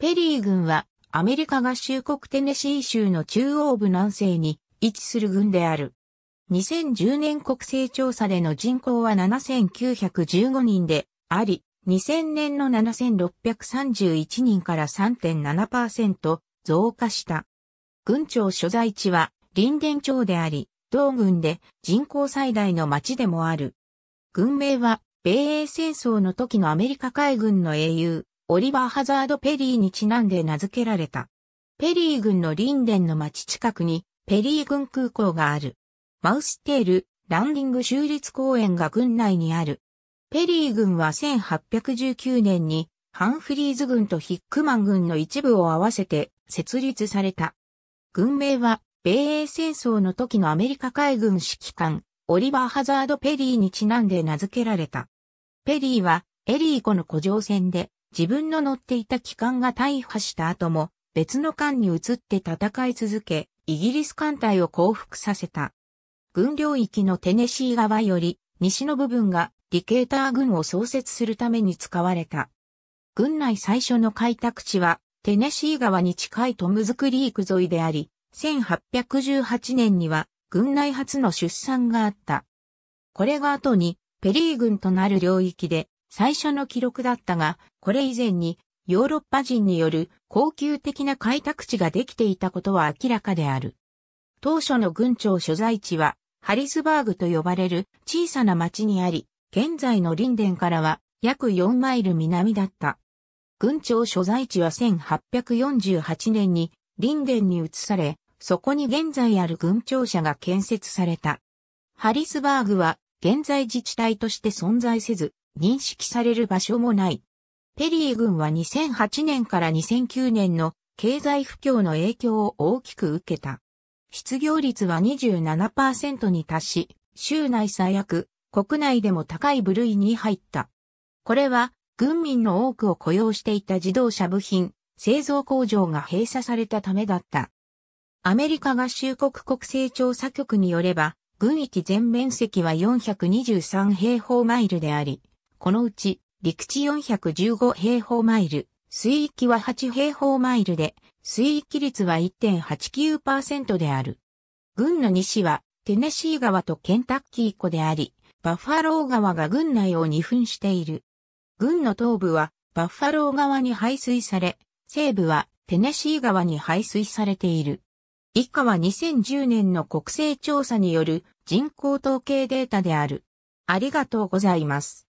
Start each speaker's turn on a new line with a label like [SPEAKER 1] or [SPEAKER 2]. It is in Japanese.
[SPEAKER 1] ペリー軍はアメリカ合衆国テネシー州の中央部南西に位置する軍である。2010年国勢調査での人口は7915人であり、2000年の7631人から3.7%増加した。軍庁所在地は林田町であり、同軍で人口最大の町でもある。軍名は米英戦争の時のアメリカ海軍の英雄、オリバー・ハザード・ペリーにちなんで名付けられた。ペリー郡のリンデンの町近くに、ペリー郡空港がある。マウステール、ランディング州立公園が郡内にある。ペリー郡は1819年に、ハンフリーズ郡とヒックマン郡の一部を合わせて設立された。軍名は、米英戦争の時のアメリカ海軍指揮官、オリバー・ハザード・ペリーにちなんで名付けられた。ペリーは、エリー湖の古城船で、自分の乗っていた機関が大破した後も、別の艦に移って戦い続け、イギリス艦隊を降伏させた。軍領域のテネシー側より、西の部分がディケーター軍を創設するために使われた。軍内最初の開拓地は、テネシー川に近いトムズクリーク沿いであり、1818年には軍内初の出産があった。これが後にペリー軍となる領域で最初の記録だったが、これ以前にヨーロッパ人による高級的な開拓地ができていたことは明らかである。当初の軍庁所在地は、ハリスバーグと呼ばれる小さな町にあり、現在のリンデンからは約4マイル南だった。軍庁所在地は1848年にリンデンに移され、そこに現在ある軍庁舎が建設された。ハリスバーグは現在自治体として存在せず、認識される場所もない。ペリー軍は2008年から2009年の経済不況の影響を大きく受けた。失業率は27%に達し、州内最悪、国内でも高い部類に入った。これは、軍民の多くを雇用していた自動車部品、製造工場が閉鎖されたためだった。アメリカ合衆国国勢調査局によれば、軍域全面積は423平方マイルであり、このうち陸地415平方マイル、水域は8平方マイルで、水域率は1.89%である。軍の西はテネシー川とケンタッキー湖であり、バッファロー川が軍内を二分している。軍の東部はバッファロー川に排水され、西部はテネシー川に排水されている。以下は2010年の国勢調査による人口統計データである。ありがとうございます。